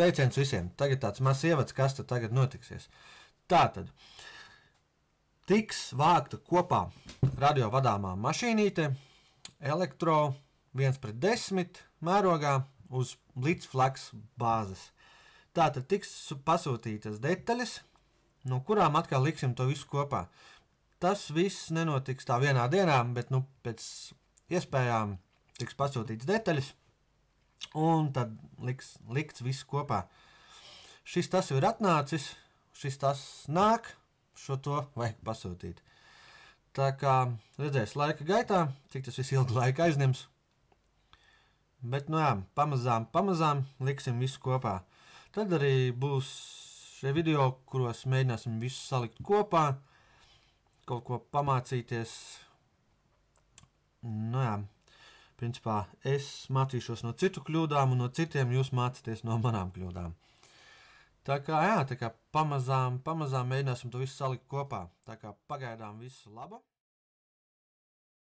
Sveiciens visiem! Tagad tāds mazs ievads, kas tad tagad notiksies. Tātad tiks vākta kopā radio vadāmā mašīnīte, elektro 1 pret 10 mērogā uz blitzflaks bāzes. Tātad tiks pasūtītas detaļas, no kurām atkal liksim to visu kopā. Tas viss nenotiks tā vienā dienā, bet nu, pēc iespējām tiks pasūtītas detaļas, un tad liks, likts viss kopā. Šis tas jau ir atnācis, šis tas nāk, šo to vajag pasūtīt. Tā kā redzēs laika gaitā, cik tas viss ilgi laika aizņems. Bet, nu jā, pamazām, pamazām liksim visu kopā. Tad arī būs šie video, kuros mēģināsim visu salikt kopā, kaut ko pamācīties, Principā es mācīšos no citu kļūdām, un no citiem jūs mācāties no manām kļūdām. Tā kā, jā, tā kā pamazām, pamazām mēģināsim to visu salikt kopā. Tā kā pagaidām visu labu!